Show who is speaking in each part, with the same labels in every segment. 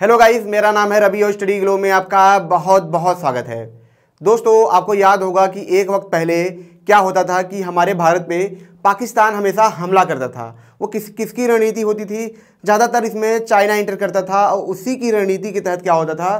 Speaker 1: hello guys मेरा नाम है रवि और स्टडी ग्लो में आपका बहुत बहुत स्वागत है दोस्तों आपको याद होगा कि एक वक्त पहले क्या होता था कि हमारे भारत में पाकिस्तान हमेशा हमला करता था वो किस किसकी रणनीति होती थी ज़्यादातर इसमें चाइना इंटर करता था और उसी की रणनीति के तहत क्या होता था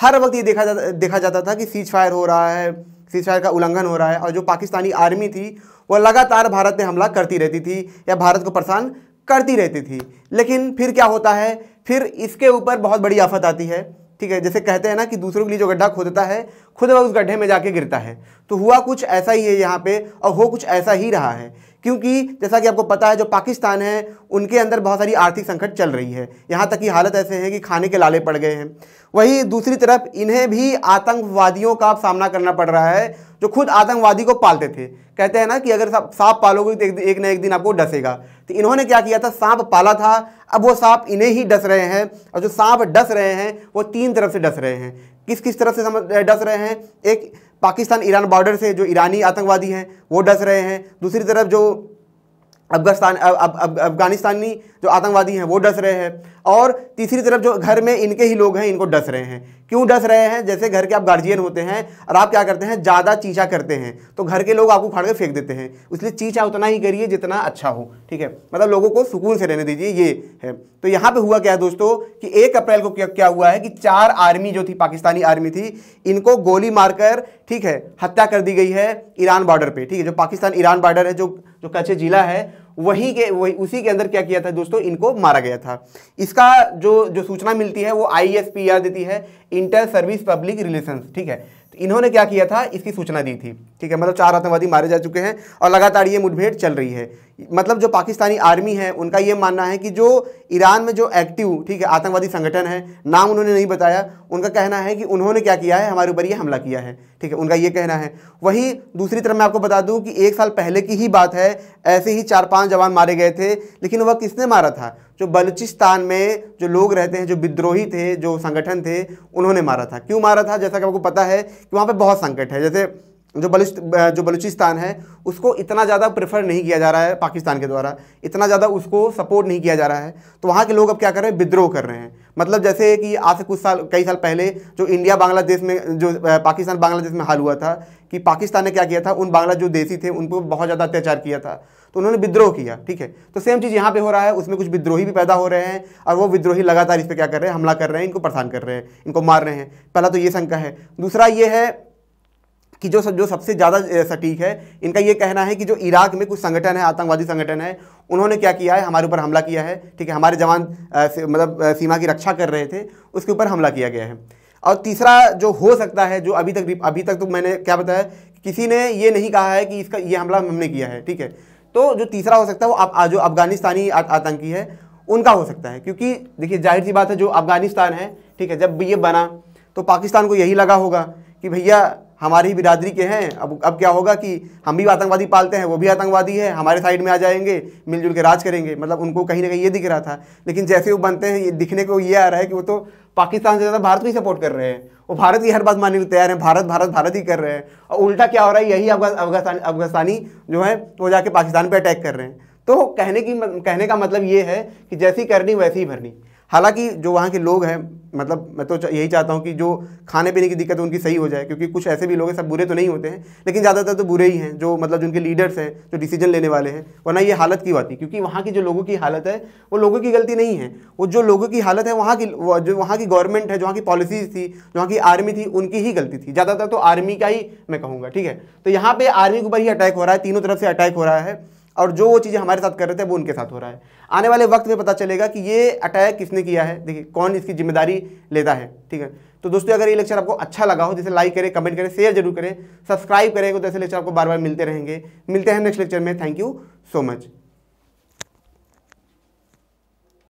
Speaker 1: हर वक्त ये देखा जाता देखा जाता था कि सीज फायर हो रहा है सीज फायर का उल्लंघन हो रहा है और जो पाकिस्तानी आर्मी थी वो लगातार भारत में हमला करती रहती थी या भारत को परेशान करती रहती थी लेकिन फिर क्या होता है फिर इसके ऊपर बहुत बड़ी आफत आती है ठीक है जैसे कहते हैं ना कि दूसरों के लिए जो गड्ढा खोदता है खुद वह उस गड्ढे में जाके गिरता है तो हुआ कुछ ऐसा ही है यहाँ पे और हो कुछ ऐसा ही रहा है क्योंकि जैसा कि आपको पता है जो पाकिस्तान है उनके अंदर बहुत सारी आर्थिक संकट चल रही है यहाँ तक कि हालत ऐसे है कि खाने के लाले पड़ गए हैं वहीं दूसरी तरफ इन्हें भी आतंकवादियों का सामना करना पड़ रहा है जो खुद आतंकवादी को पालते थे कहते हैं ना कि अगर सांप पालोगे तो एक, एक ना एक दिन आपको डसेगा तो इन्होंने क्या किया था सांप पाला था अब वो सांप इन्हें ही डस रहे हैं और जो सांप डस रहे हैं वो तीन तरफ से डस रहे हैं किस किस तरह से डस रहे हैं एक पाकिस्तान ईरान बॉर्डर से जो ईरानी आतंकवादी हैं वो डस रहे हैं दूसरी तरफ जो अफगानिस्तान अफगानिस्तानी जो आतंकवादी हैं वो डस रहे हैं और तीसरी तरफ जो घर में इनके ही लोग हैं इनको डस रहे हैं क्यों डस रहे हैं जैसे घर के आप गार्जियन होते हैं और आप क्या करते हैं ज़्यादा चीचा करते हैं तो घर के लोग आपको फाड़ के फेंक देते हैं इसलिए चीचा उतना ही करिए जितना अच्छा हो ठीक है मतलब लोगों को सुकून से रहने दीजिए ये है तो यहाँ पर हुआ क्या है दोस्तों कि एक अप्रैल को क्या, क्या हुआ है कि चार आर्मी जो थी पाकिस्तानी आर्मी थी इनको गोली मारकर ठीक है हत्या कर दी गई है ईरान बॉर्डर पर ठीक है जो पाकिस्तान ईरान बॉर्डर है जो जो कच्चे जिला है वहीं के वही उसी के अंदर क्या किया था दोस्तों इनको मारा गया था इसका जो जो सूचना मिलती है वो आई देती है इंटर सर्विस पब्लिक रिलेशंस ठीक है तो इन्होंने क्या किया था इसकी सूचना दी थी ठीक है मतलब चार आतंकवादी मारे जा चुके हैं और लगातार ये मुठभेड़ चल रही है मतलब जो पाकिस्तानी आर्मी है उनका ये मानना है कि जो ईरान में जो एक्टिव ठीक है आतंकवादी संगठन है नाम उन्होंने नहीं बताया उनका कहना है कि उन्होंने क्या किया है हमारे ऊपर ये हमला किया है ठीक है उनका ये कहना है वही दूसरी तरफ मैं आपको बता दूं कि एक साल पहले की ही बात है ऐसे ही चार पांच जवान मारे गए थे लेकिन वह किसने मारा था जो बलूचिस्तान में जो लोग रहते हैं जो विद्रोही थे जो संगठन थे उन्होंने मारा था क्यों मारा था जैसा कि आपको पता है कि वहाँ पर बहुत संकट है जैसे जो बलुच जो बलूचिस्तान है उसको इतना ज़्यादा प्रेफर नहीं किया जा रहा है पाकिस्तान के द्वारा इतना ज़्यादा उसको सपोर्ट नहीं किया जा रहा है तो वहाँ के लोग अब क्या कर रहे हैं विद्रोह कर रहे हैं मतलब जैसे कि आज से कुछ साल कई साल पहले जो इंडिया बांग्लादेश में जो पाकिस्तान बांग्लादेश में हाल हुआ था कि पाकिस्तान ने क्या किया था उन बांग्ला जो देसी थे उनको बहुत ज़्यादा अत्याचार किया था तो उन्होंने विद्रोह किया ठीक है तो सेम चीज़ यहाँ पर हो रहा है उसमें कुछ विद्रोही भी पैदा हो रहे हैं और वो विद्रोही लगातार इस पर क्या कर रहे हैं हमला कर रहे हैं इनको परेशान कर रहे हैं इनको मार रहे हैं पहला तो ये शंका है दूसरा ये है कि जो सब जो सबसे ज़्यादा सटीक है इनका ये कहना है कि जो इराक में कुछ संगठन है आतंकवादी संगठन है उन्होंने क्या किया है हमारे ऊपर हमला किया है ठीक है हमारे जवान मतलब सीमा की रक्षा कर रहे थे उसके ऊपर हमला किया गया है और तीसरा जो हो सकता है जो अभी तक अभी तक तो मैंने क्या बताया किसी ने ये नहीं कहा है कि इसका ये हमला हमने किया है ठीक है तो जो तीसरा हो सकता है वो आ, जो अफगानिस्तानी आतंकी है उनका हो सकता है क्योंकि देखिए जाहिर सी बात है जो अफगानिस्तान है ठीक है जब ये बना तो पाकिस्तान को यही लगा होगा कि भैया हमारी बिरादरी के हैं अब अब क्या होगा कि हम भी आतंकवादी पालते हैं वो भी आतंकवादी है हमारे साइड में आ जाएंगे मिलजुल के राज करेंगे मतलब उनको कहीं ना कहीं ये दिख रहा था लेकिन जैसे वो बनते हैं ये दिखने को ये आ रहा है कि वो तो पाकिस्तान से ज़्यादा भारत को ही सपोर्ट कर रहे हैं वो भारत की हर बात मानने को तैयार हैं भारत भारत भारत ही कर रहे हैं और उल्टा क्या हो रहा है यही अफगानिस्तान अफगानिस्तानी जो है वो जाके पाकिस्तान पर अटैक कर रहे हैं तो कहने की कहने का मतलब ये है कि जैसी करनी वैसी ही भरनी हालांकि जो वहाँ के लोग हैं मतलब मैं तो यही चाहता हूँ कि जो खाने पीने की दिक्कत उनकी सही हो जाए क्योंकि कुछ ऐसे भी लोग हैं सब बुरे तो नहीं होते हैं लेकिन ज़्यादातर तो बुरे ही हैं जो मतलब जिनके लीडर्स हैं जो डिसीजन लेने वाले हैं वरना ये हालत की बात है क्योंकि वहाँ की जो लोगों की हालत है वो लोगों की गलती नहीं है वो जो लोगों की हालत है वहाँ की जो वहाँ की गवर्नमेंट है जो वहाँ की पॉलिसीज़ थी जो वहाँ की आर्मी थी उनकी ही गलती थी ज़्यादातर तो आर्मी का ही मैं कहूँगा ठीक है तो यहाँ पर आर्मी के ऊपर ही अटैक हो रहा है तीनों तरफ से अटैक हो रहा है और जो वो चीज़ें हमारे साथ कर रहे थे वो उनके साथ हो रहा है आने वाले वक्त में पता चलेगा कि ये अटैक किसने किया है देखिए कौन इसकी जिम्मेदारी लेता है ठीक है तो दोस्तों अगर ये लेक्चर आपको अच्छा लगा हो जैसे लाइक करें कमेंट करें शेयर जरूर करें सब्सक्राइब करें तो ऐसे लेक्चर आपको बार बार मिलते रहेंगे मिलते हैं नेक्स्ट लेक्चर में थैंक यू सो मच